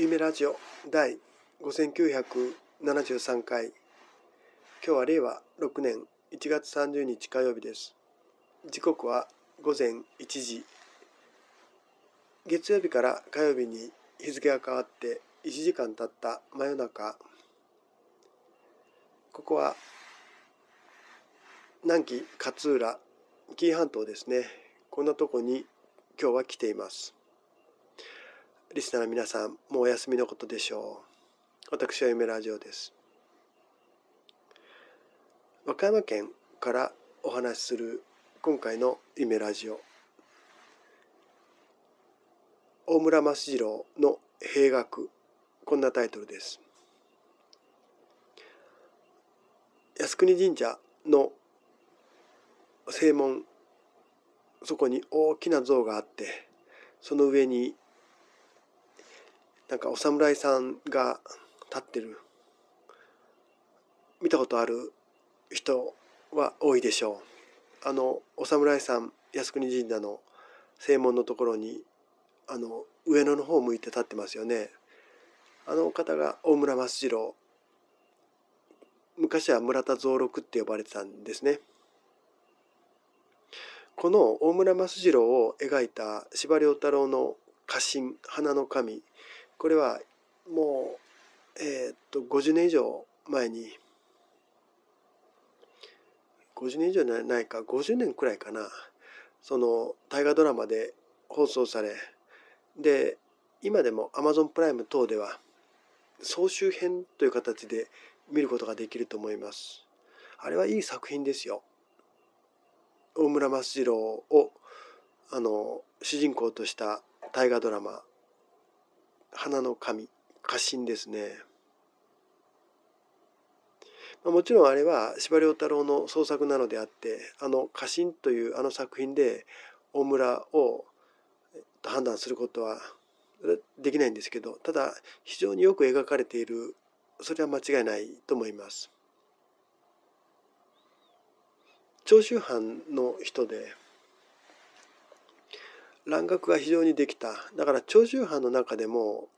夢ラジオ第5973回今日は令和6年1月30日火曜日です時刻は午前1時月曜日から火曜日に日付が変わって1時間経った真夜中ここは南紀勝浦紀伊半島ですねこんなとこに今日は来ていますリスナーの皆さんもうお休みのことでしょう私は夢ラジオです和歌山県からお話しする今回の夢ラジオ大村益次郎の兵学こんなタイトルです靖国神社の正門そこに大きな像があってその上になんかお侍さんが立ってる見たことある人は多いでしょう。あのお侍さん靖国神社の正門のところにあの上野の方向いて立ってますよね。あの方が大村益次郎昔は村田蔵六って呼ばれてたんですね。この大村益次郎を描いた司馬太郎の家臣花の神これはもう、えー、っと50年以上前に50年以上じゃないか50年くらいかなその大河ドラマで放送されで今でもアマゾンプライム等では総集編という形で見ることができると思います。あれはいい作品ですよ。大村益次郎をあの主人公とした大河ドラマ花の神花神ですね、もちろんあれは司馬太郎の創作なのであってあの「家臣」というあの作品で大村を判断することはできないんですけどただ非常によく描かれているそれは間違いないと思います。長州藩の人で蘭学が非常にできただから長州藩の中でも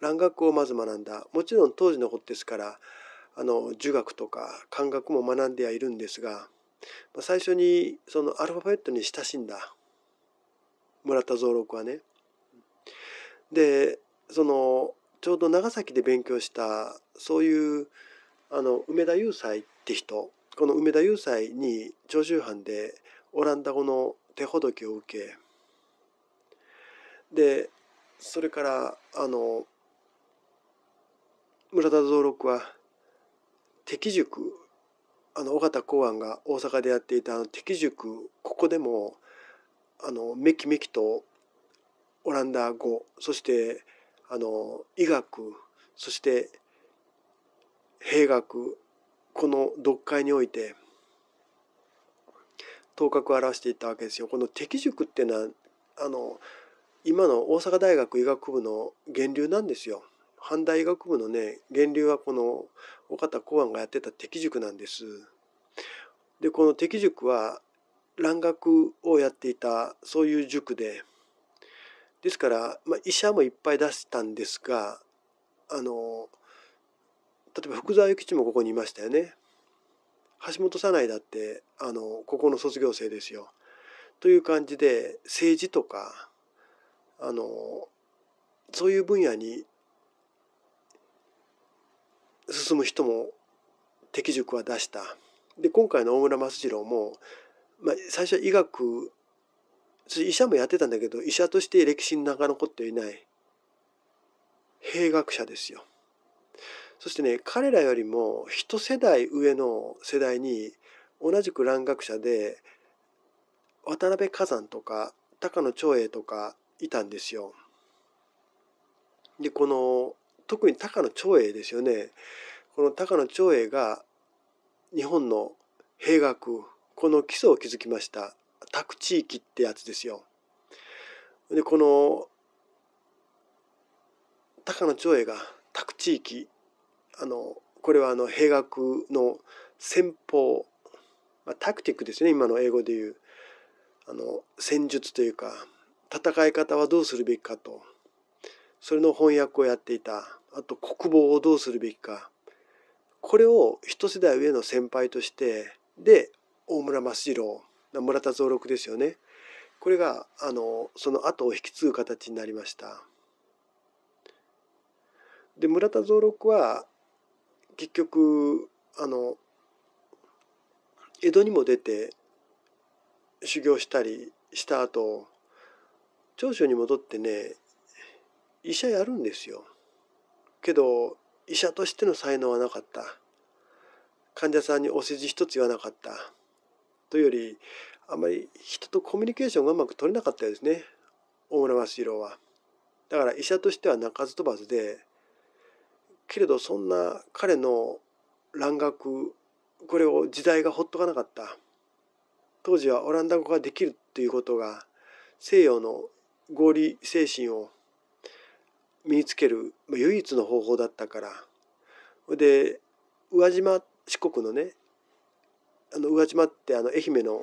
蘭学をまず学んだもちろん当時のことですからあの儒学とか漢学も学んではいるんですが最初にそのアルファベットに親しんだ村田蔵六はね。でそのちょうど長崎で勉強したそういうあの梅田雄斎って人この梅田雄斎に長州藩でオランダ語の手ほどきを受けでそれからあの村田蔵六は敵塾あの尾形公安が大阪でやっていたあの敵塾ここでもあのめきめきとオランダ語そしてあの医学そして兵学この読解において頭角を現していったわけですよ。この敵塾っていうのはあの今の大阪大学医学部の源流なんですよ。阪大医学部のね源流はこの岡田公安がやってた敵塾なんです。でこの敵塾は蘭学をやっていたそういう塾でですから、まあ、医者もいっぱい出したんですがあの例えば福沢諭吉もここにいましたよね。橋本早苗だってあのここの卒業生ですよ。という感じで政治とかあのそういう分野に進む人も適塾は出した。で今回の大村益次郎も、まあ、最初は医学医者もやってたんだけど医者として歴史に長残っていない兵学者ですよ。そしてね彼らよりも一世代上の世代に同じく蘭学者で渡辺崋山とか高野長英とかいたんですよ。でこの特に高野長英ですよねこの高野長英が日本の兵学この基礎を築きました宅地域ってやつですよ。でこの高野長英が宅地域あのこれはあの兵学の戦法、まあ、タクティックですね今の英語でいうあの戦術というか戦い方はどうするべきかとそれの翻訳をやっていたあと国防をどうするべきかこれを一世代上の先輩としてで大村益次郎村田蔵六ですよねこれがあのその後を引き継ぐ形になりました。で村田蔵六は結局あの江戸にも出て修行したりした後長所に戻ってね医者やるんですよけど医者としての才能はなかった患者さんにお世辞一つ言わなかったというよりあまり人とコミュニケーションがうまく取れなかったですね大村益弘は。だから医者としては鳴かず飛ばずでけれどそんな彼の蘭学これを時代がほっとかなかった当時はオランダ語ができるということが西洋の合理精神を身につける唯一の方法だったからで宇和島四国のねあの宇和島ってあの愛媛の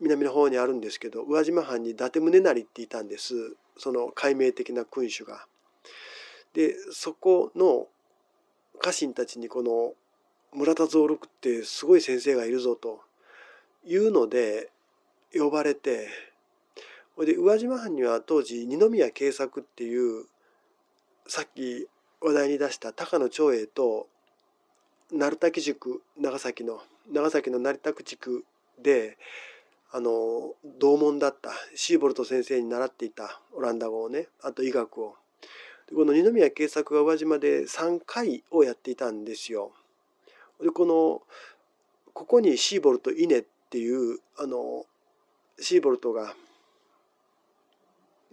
南の方にあるんですけど宇和島藩に伊達宗成っていたんですその解明的な君主が。でそこの家臣たちにこの村田蔵六ってすごい先生がいるぞというので呼ばれてほいで宇和島藩には当時二宮慶作っていうさっき話題に出した高野長英と鳴滝塾長崎の長崎の成田区地区であの同門だったシーボルト先生に習っていたオランダ語をねあと医学をこの二宮慶作が宇和島で3回をやっていたんですよ。でこのここにシーボルト・稲っていうあのシーボルトが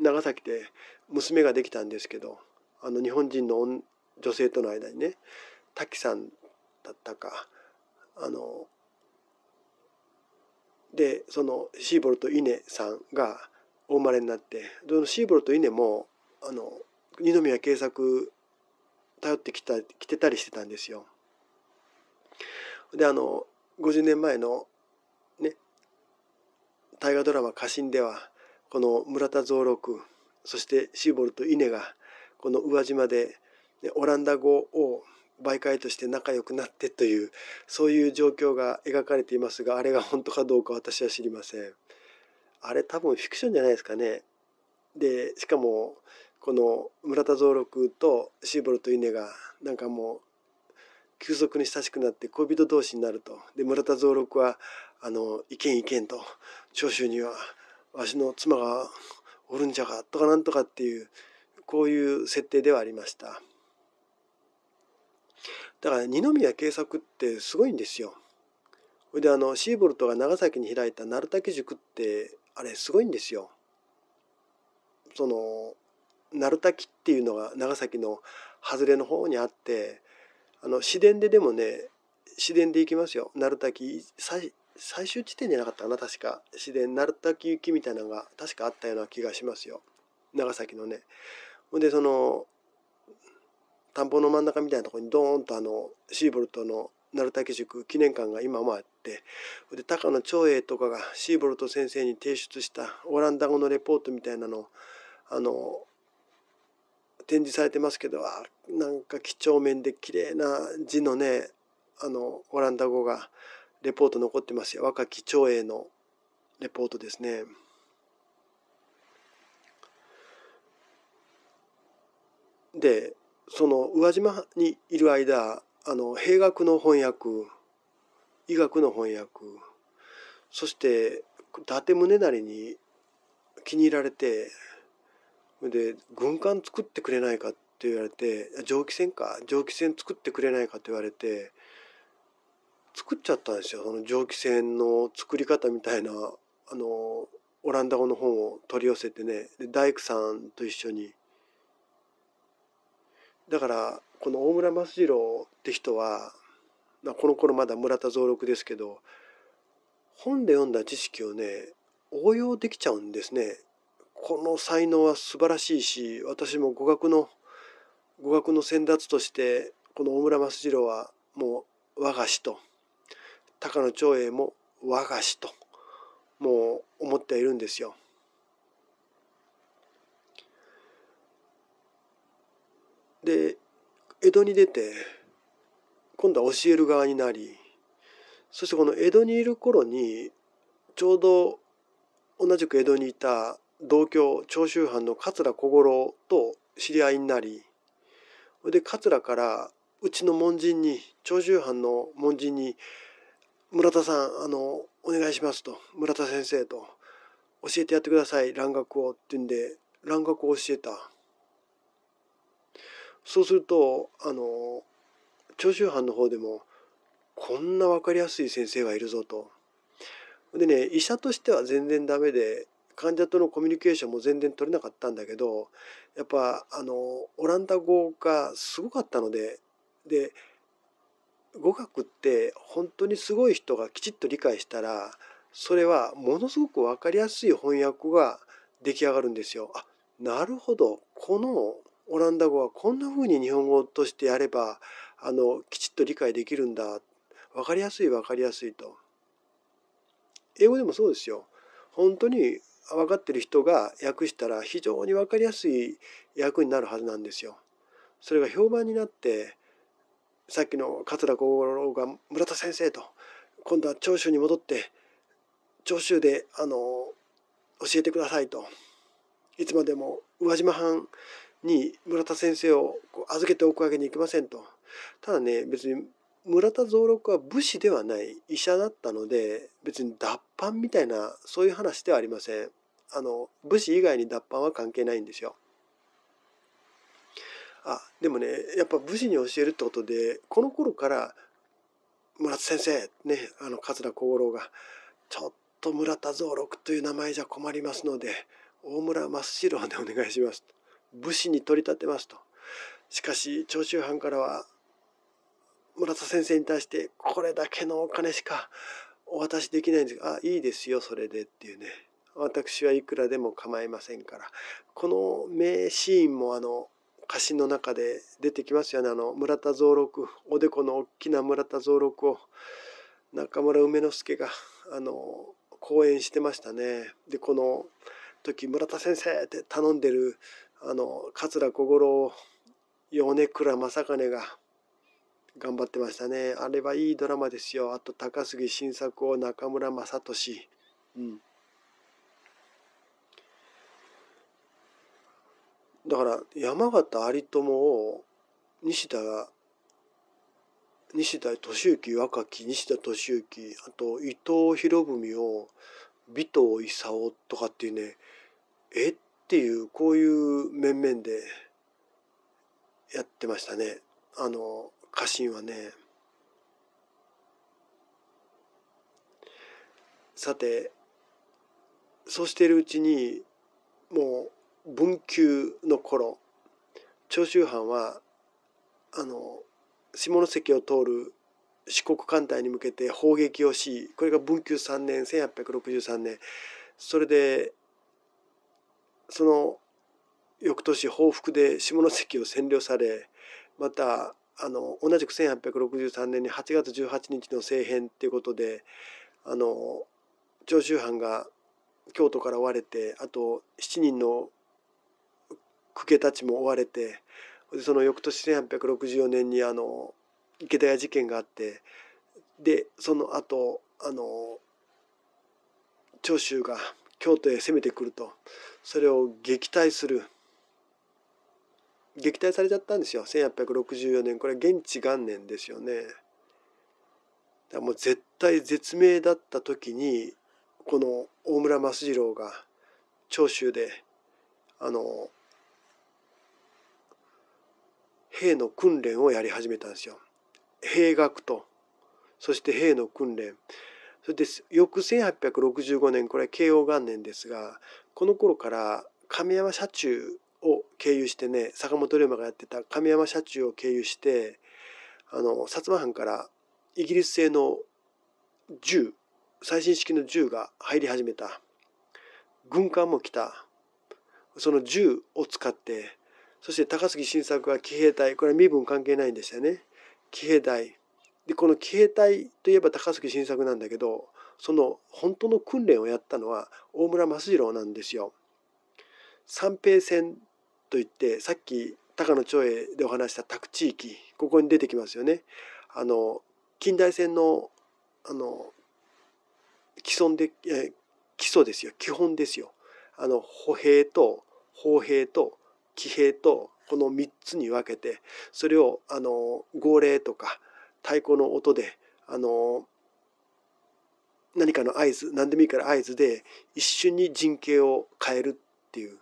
長崎で娘ができたんですけどあの日本人の女性との間にね滝さんだったかあのでそのシーボルト・イネさんがお生まれになってそのシーボルト・イネもあの二宮慶作頼ってきた来てたりしてたんですよ。であの50年前のね大河ドラマ「家臣」ではこの村田蔵六そしてシーボルト・イネがこの宇和島でオランダ語を媒介として仲良くなってというそういう状況が描かれていますがあれが本当かどうか私は知りません。あれ多分フィクションじゃないですかね。でしかもこの村田蔵六とシーボルト・イネがなんかもう急速に親しくなって恋人同士になるとで村田蔵六はあの「いけんいけん」と長州にはわしの妻がおるんじゃがとかなんとかっていうこういう設定ではありましただから二宮圭作ってすごいんですよそれであのシーボルトが長崎に開いた鳴滝塾ってあれすごいんですよその鳴滝っていうのが長崎の外れの方にあってあの市電ででもね市電で行きますよ鳴滝最終地点じゃなかったかな確か自然鳴滝行きみたいなのが確かあったような気がしますよ長崎のね。ほんでその田んぼの真ん中みたいなところにドーンとあのシーボルトの鳴滝塾記念館が今もあってで高野長英とかがシーボルト先生に提出したオランダ語のレポートみたいなのをあの展示されてますけどあなんか几帳面で綺麗な字のねあのオランダ語がレポート残ってますよ。若き長英のレポートですね。で、その宇和島にいる間、あの、兵学の翻訳、医学の翻訳、そして伊達宗成に気に入られて、で、軍艦作ってくれないかって言われて、蒸気船か、蒸気船作ってくれないかって言われて、作っちゃったんですよその蒸気船の作り方みたいなあのオランダ語の本を取り寄せてねで大工さんと一緒にだからこの大村益次郎って人は、まあ、この頃まだ村田蔵六ですけど本で読んだ知識をね応用できちゃうんですね。この才能は素晴らしいし私も語学の語学の先達としてこの大村益次郎はもう我が師と高野長英も我が師ともう思っているんですよ。で江戸に出て今度は教える側になりそしてこの江戸にいる頃にちょうど同じく江戸にいた同居長州藩の桂小五郎と知り合いになりで桂からうちの門人に長州藩の門人に村田さんあのお願いしますと村田先生と教えてやってください蘭学をって言うんで蘭学を教えたそうするとあの長州藩の方でもこんな分かりやすい先生がいるぞと。でね医者としては全然ダメで患者とのコミュニケーションも全然取れなかったんだけどやっぱあのオランダ語がすごかったのでで語学って本当にすごい人がきちっと理解したらそれはものすごく分かりやすい翻訳が出来上がるんですよ。あなるほどこのオランダ語はこんなふうに日本語としてやればあのきちっと理解できるんだ分かりやすい分かりやすいと。英語でもそうですよ。本当に分かってる人が訳したら非常に分かりやすい訳になるはずなんですよ。それが評判になってさっきの桂小五郎が村田先生と今度は長州に戻って長州であの教えてくださいといつまでも宇和島藩に村田先生を預けておくわけにいきませんとただね別に村田蔵六は武士ではない医者だったので別に脱藩みたいなそういう話ではありませんあの武士以外に脱藩は関係ないんですよあでもねやっぱ武士に教えるってことでこの頃から村田先生ねあの桂小五郎がちょっと村田蔵六という名前じゃ困りますので大村益四郎でお願いします武士に取り立てますとしかし長州藩からは村田先生に対してこれだけのお金しかお渡しできないんですが「あいいですよそれで」っていうね私はいくらでも構いませんからこの名シーンもあの歌詞の中で出てきますよねあの村田蔵六おでこの大きな村田蔵六を中村梅之助があの講演してましたね。でこの時村田先生って頼んでるあの桂小五郎米倉正兼が頑張ってましたねあれはいいドラマですよあと高杉晋作を中村雅俊、うん、だから山形有朋を西田が西田敏行若き西田敏行あと伊藤博文を尾藤勲とかっていうねえっていうこういう面々でやってましたねあの家臣はね。さてそうしているうちにもう文久の頃長州藩はあの下関を通る四国艦隊に向けて砲撃をしこれが文久3年1863年それでその翌年報復で下関を占領されまたあの同じく1863年に8月18日の政変っていうことであの長州藩が京都から追われてあと7人の公家たちも追われてその翌年1864年にあの池田屋事件があってでその後あの長州が京都へ攻めてくるとそれを撃退する撃退されちゃったんですよ1864年これ現地元年ですよね。だもう絶対絶命だった時にこの大村益次郎が長州であの兵の訓練をやり始めたんですよ。兵学とそして兵の訓練それで翌1865年これは慶応元年ですがこの頃から亀山社中を経由してね坂本龍馬がやってた亀山社中を経由してあの薩摩藩からイギリス製の銃最新式の銃が入り始めた軍艦も来たその銃を使ってそして高杉晋作は騎兵隊これは身分関係ないんですよね騎兵隊でこの騎兵隊といえば高杉晋作なんだけどその本当の訓練をやったのは大村益次郎なんですよ。三平戦といってさっき高野長英でお話した宅地域ここに出てきますよね。あの近代戦のあの既存でえ基礎ですよ基本ですよ。あの歩兵と歩兵と騎兵とこの3つに分けてそれをあの号令とか太鼓の音であの何かの合図何でもいいから合図で一瞬に陣形を変えるっていう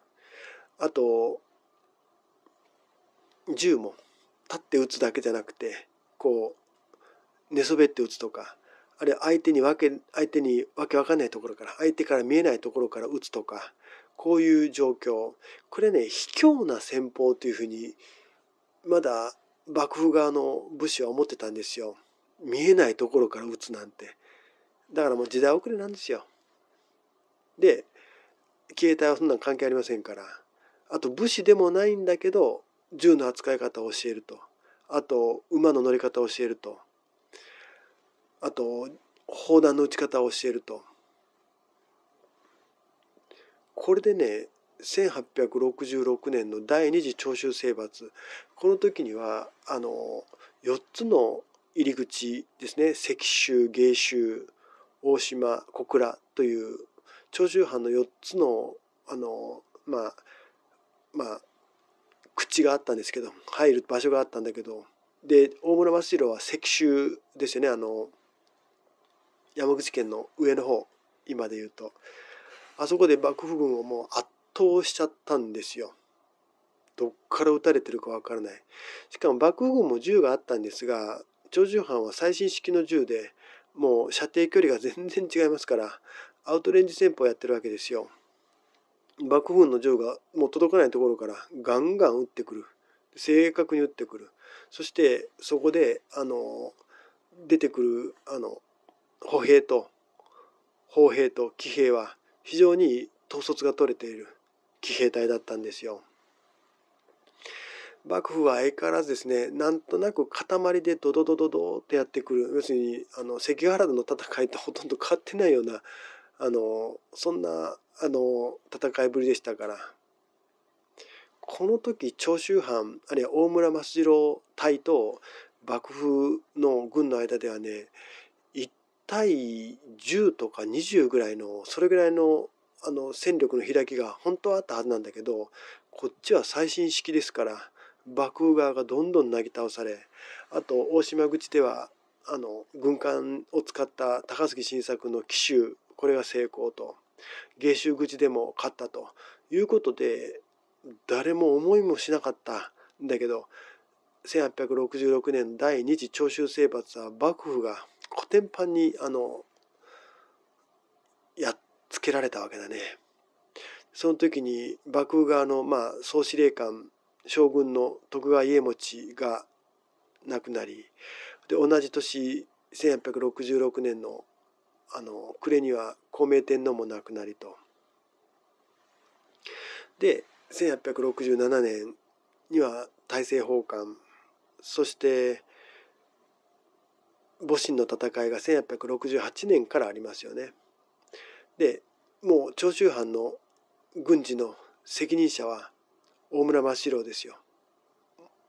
あと銃も立って撃つだけじゃなくてこう寝そべって撃つとかあるいは相手にわけ相手にわけわかんないところから相手から見えないところから撃つとかこういう状況。これね、卑怯な戦法というふうに、まだ幕府側の武士は思ってたんですよ。見えないところから撃つなんて。だからもう時代遅れなんですよ。で、携帯はそんなん関係ありませんから。あと武士でもないんだけど、銃の扱い方を教えると。あと、馬の乗り方を教えると。あと、砲弾の打ち方を教えると。これでね1866年の第二次長州征伐この時にはあの4つの入り口ですね石州芸州大島小倉という長州藩の4つのあのまあまあ口があったんですけど入る場所があったんだけどで大村益弘は石州ですよねあの山口県の上の方今で言うとあそこで幕府軍をもう圧倒しちゃったんですよ。どっから撃たれてるかわからない。しかも幕府軍も銃があったんですが長州藩は最新式の銃でもう射程距離が全然違いますからアウトレンジ戦法やってるわけですよ。幕府軍の銃がもう届かないところからガンガン撃ってくる正確に撃ってくるそしてそこであの出てくるあの歩兵と砲兵と騎兵は非常に統率が取れている騎兵隊だったんですよ。幕府は相変わらずですねなんとなく塊でドドドドドってやってくる要するにあの関ヶ原の戦いとほとんど変わってないようなあのそんなあの戦いぶりでしたからこの時長州藩あるいは大村益次郎隊と幕府の軍の間ではね対10とか20ぐらいのそれぐらいのあの戦力の開きが本当はあったはずなんだけどこっちは最新式ですから幕府側がどんどんなぎ倒されあと大島口ではあの軍艦を使った高杉晋作の奇襲これが成功と芸州口でも勝ったということで誰も思いもしなかったんだけど1866年第二次長州征伐は幕府が古典版にあのやっつけられたわけだね。その時に幕府側の、まあ、総司令官将軍の徳川家茂が亡くなりで同じ年1866年のあの暮れには孝明天皇も亡くなりと。で1867年には大政奉還そして戊辰の戦いが1868年からありますよね。でもう長州藩の軍事の責任者は大村真四郎ですよ。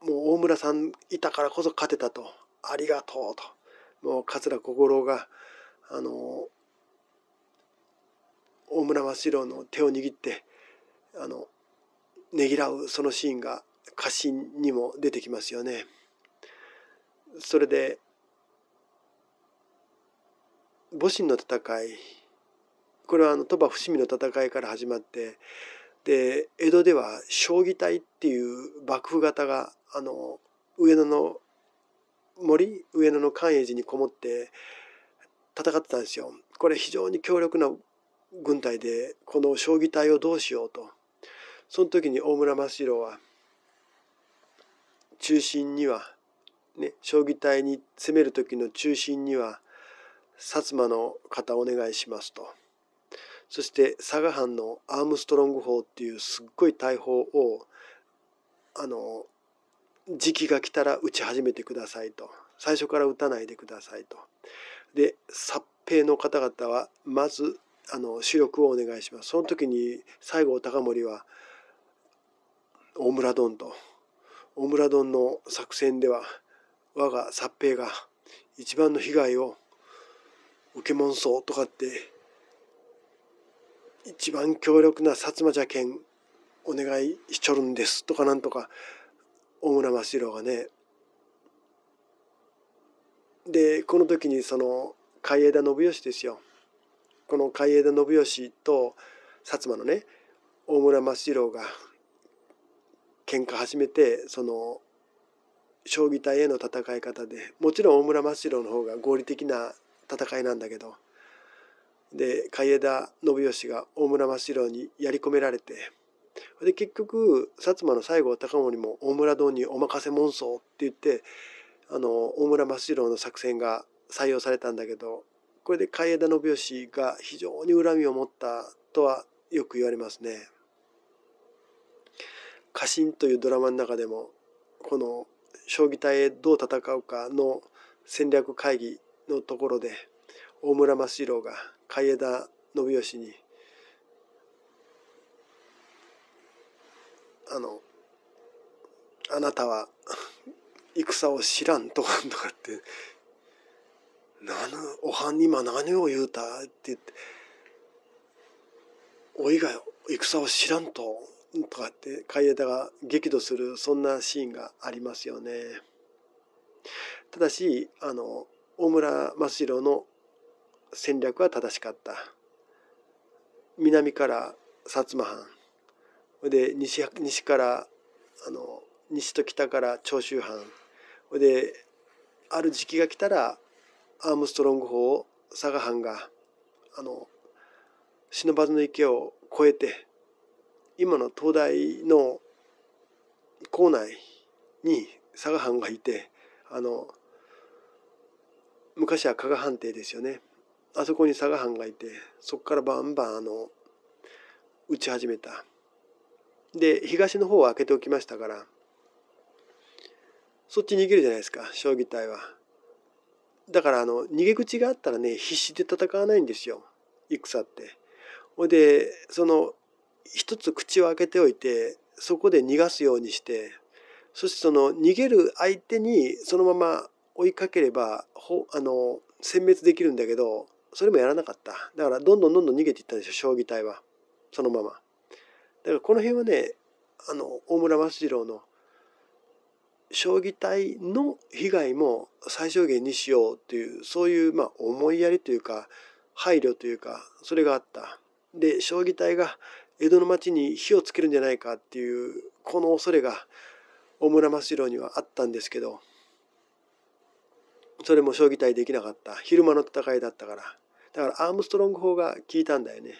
もう大村さんいたからこそ勝てたとありがとうともう桂小五郎があの大村真四郎の手を握ってあのねぎらうそのシーンが家臣にも出てきますよね。それで戊辰の戦いこれはあの鳥羽伏見の戦いから始まってで江戸では将棋隊っていう幕府型があの上野の森上野の寛永寺にこもって戦ってたんですよ。これ非常に強力な軍隊でこの将棋隊をどうしようとその時に大村益次は中心には、ね、将棋隊に攻める時の中心には薩摩の方お願いしますとそして佐賀藩のアームストロング砲っていうすっごい大砲をあの時期が来たら撃ち始めてくださいと最初から撃たないでくださいとで殺兵の方々はまずあの主力をお願いしますその時に西郷隆盛は大村殿と大村殿の作戦では我が殺兵が一番の被害をポケモン層とかって一番強力な薩摩じゃけんお願いしちょるんですとかなんとか大村真四郎がねでこの時にその海江田信義ですよこの海江田信義と薩摩のね大村真四郎が喧嘩始めてその将棋隊への戦い方でもちろん大村真四郎の方が合理的な戦いなんだけどで海江田信義が大村益四郎にやり込められてで結局薩摩の西郷隆盛も大村殿にお任せ門僧って言ってあの大村益四郎の作戦が採用されたんだけどこれで海江田信義が非常に恨みを持ったとはよく言われますね。家臣というドラマの中でもこの将棋隊へどう戦うかの戦略会議のところで大村益次郎が海江田信義に「あのあなたは戦を知らん」とかとかって「何おはんに今何を言うた?」って言って「おいが戦を知らんと」とかって海江田が激怒するそんなシーンがありますよね。ただしあの大村益郎の戦略は正しかった南から薩摩藩で西西からあの西と北から長州藩である時期が来たらアームストロング法を佐賀藩があの忍ばずの池を越えて今の東大の構内に佐賀藩がいてあの昔は加賀藩邸ですよねあそこに佐賀藩がいてそこからバンバンあの打ち始めたで東の方を開けておきましたからそっち逃げるじゃないですか将棋隊はだからあの逃げ口があったらね必死で戦わないんですよ戦ってほいでその一つ口を開けておいてそこで逃がすようにしてそしてその逃げる相手にそのまま追いかければほあの殲滅できるんだけどそれもやらなかっただからどんどんどんどん逃げていったでしょ将棋隊はそのままだからこの辺はねあの大村益次郎の将棋隊の被害も最小限にしようというそういうまあ思いやりというか配慮というかそれがあったで将棋隊が江戸の町に火をつけるんじゃないかっていうこの恐れが大村益次郎にはあったんですけどそれも将棋対できなかった昼間の戦いだったからだからアームストロング法が効いたんだよね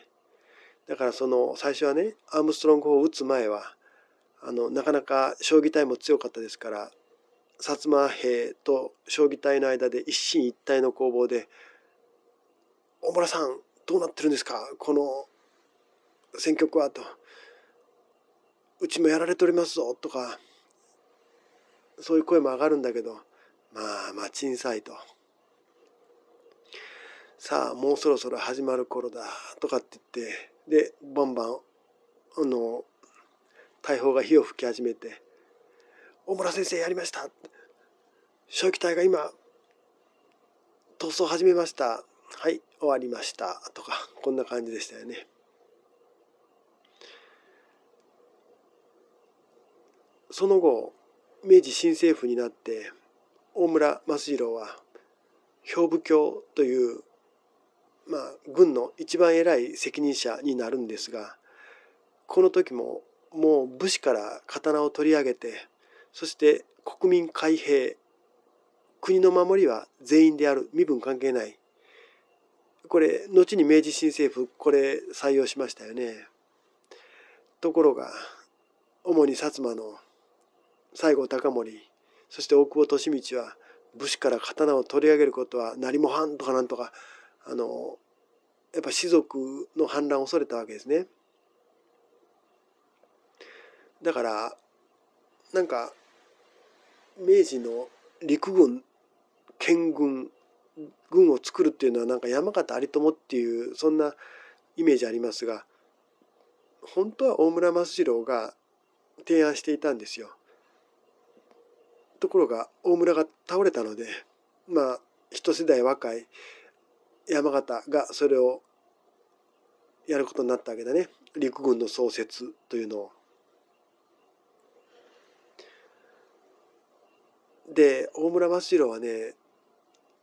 だからその最初はねアームストロング砲を打つ前はあのなかなか将棋隊も強かったですから薩摩兵と将棋隊の間で一進一退の攻防で「大村さんどうなってるんですかこの戦局は」と「うちもやられておりますぞ」とかそういう声も上がるんだけどまあまあ小さいと。さあもうそろそろ始まる頃だとかって言ってでバンバンあの大砲が火を吹き始めて「大村先生やりました正気隊が今逃走始めましたはい終わりました」とかこんな感じでしたよね。その後明治新政府になって大村益弘は兵部教という、まあ、軍の一番偉い責任者になるんですがこの時ももう武士から刀を取り上げてそして国民開閉国の守りは全員である身分関係ないこれ後に明治新政府これ採用しましたよねところが主に薩摩の西郷隆盛そして大久保利通は武士から刀を取り上げることは何もはんとかなんとかあのやっぱ士族の反乱を恐れたわけですね。だからなんか明治の陸軍県軍軍を作るっていうのはなんか山形有朋っていうそんなイメージありますが本当は大村益次郎が提案していたんですよ。ところが大村が倒れたのでまあ一世代若い山形がそれをやることになったわけだね陸軍の創設というのを。で大村益代はね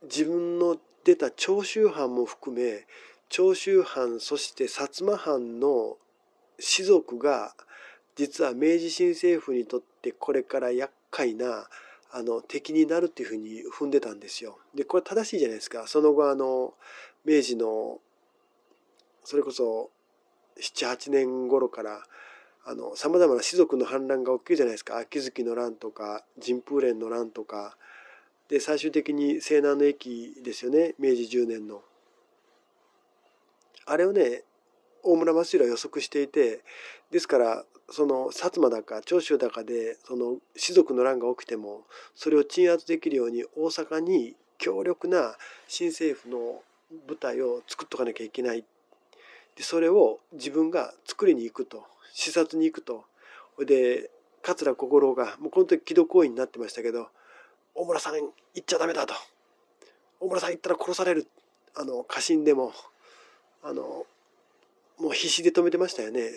自分の出た長州藩も含め長州藩そして薩摩藩の士族が実は明治新政府にとってこれから厄介なあの敵になるっていうふうに踏んでたんですよ。でこれ正しいじゃないですかその後あの明治のそれこそ78年頃からさまざまな士族の反乱が起きるじゃないですか秋月の乱とか神風連の乱とかで最終的に西南の駅ですよね明治10年の。あれをね大村益弘は予測していてですからその薩摩だか長州だかでその士族の乱が起きてもそれを鎮圧できるように大阪に強力な新政府の部隊を作っとかなきゃいけないでそれを自分が作りに行くと視察に行くとで桂小五郎がもうこの時木戸行為になってましたけど「大村さん行っちゃダメだ」と「大村さん行ったら殺される」あの家臣でもあのもう必死で止めてましたよね。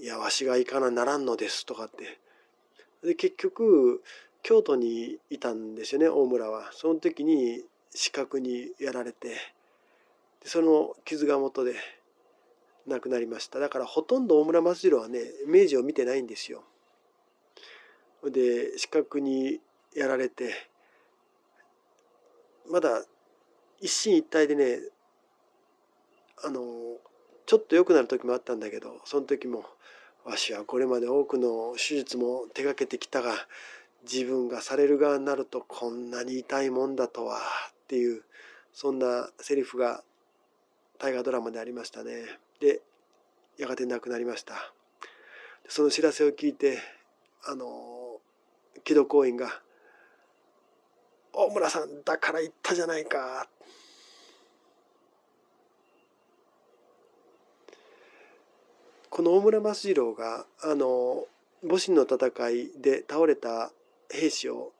いやわしが行かなならんのです」とかってで結局京都にいたんですよね大村は。その時に死角にやられてでその傷が元で亡くなりましただからほとんど大村松次郎はね明治を見てないんですよ。で死角にやられてまだ一進一退でねあのちょっと良くなる時もあったんだけどその時もわしはこれまで多くの手術も手がけてきたが自分がされる側になるとこんなに痛いもんだとはっていうそんなセリフが大河ドラマでありましたね。でやがて亡くなりました。その知らせを聞いてあの木戸公園が「大村さんだから言ったじゃないか」この大村益次郎があの戊辰の戦いで倒れた兵士を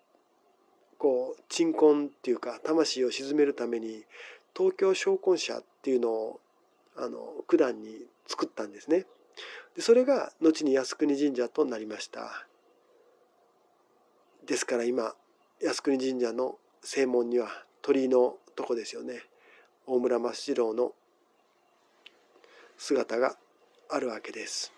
こう鎮魂っていうか魂を鎮めるために東京昇魂社っていうのをあの九段に作ったんですね。でそれが後に靖国神社となりました。ですから今靖国神社の正門には鳥居のとこですよね大村益次郎の姿があるわけです。